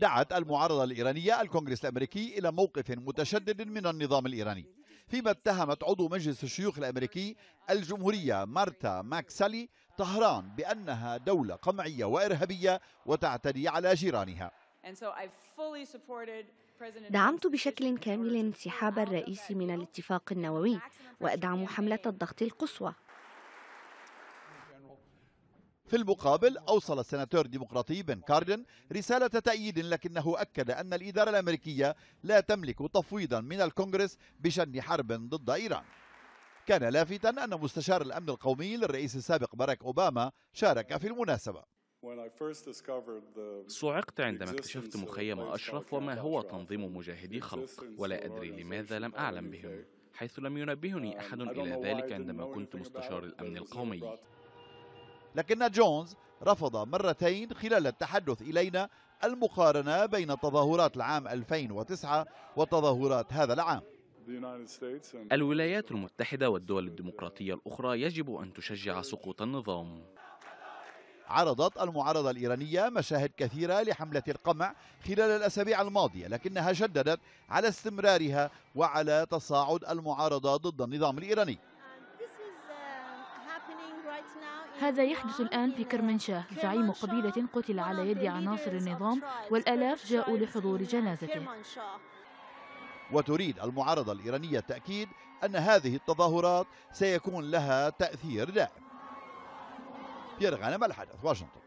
دعت المعارضة الإيرانية الكونغرس الأمريكي إلى موقف متشدد من النظام الإيراني فيما اتهمت عضو مجلس الشيوخ الأمريكي الجمهورية مارتا ماكسالي طهران بأنها دولة قمعية وإرهابية وتعتدي على جيرانها دعمت بشكل كامل انسحاب الرئيس من الاتفاق النووي وأدعم حملة الضغط القصوى في المقابل أوصل السناتور الديمقراطي بن كاردن رسالة تأييد لكنه أكد أن الإدارة الأمريكية لا تملك تفويضا من الكونغرس بشن حرب ضد إيران كان لافتا أن مستشار الأمن القومي للرئيس السابق باراك أوباما شارك في المناسبة صعقت عندما اكتشفت مخيم أشرف وما هو تنظيم مجاهدي خلق ولا أدري لماذا لم أعلم بهم حيث لم ينبهني أحد إلى ذلك عندما كنت مستشار الأمن القومي لكن جونز رفض مرتين خلال التحدث إلينا المقارنة بين تظاهرات العام 2009 وتظاهرات هذا العام الولايات المتحدة والدول الديمقراطية الأخرى يجب أن تشجع سقوط النظام عرضت المعارضة الإيرانية مشاهد كثيرة لحملة القمع خلال الأسابيع الماضية لكنها شددت على استمرارها وعلى تصاعد المعارضة ضد النظام الإيراني هذا يحدث الآن في كرمنشاه زعيم قبيلة قتل على يد عناصر النظام والآلاف جاءوا لحضور جنازته وتريد المعارضة الإيرانية التأكيد أن هذه التظاهرات سيكون لها تأثير دائم في غانم الحدث واشنطن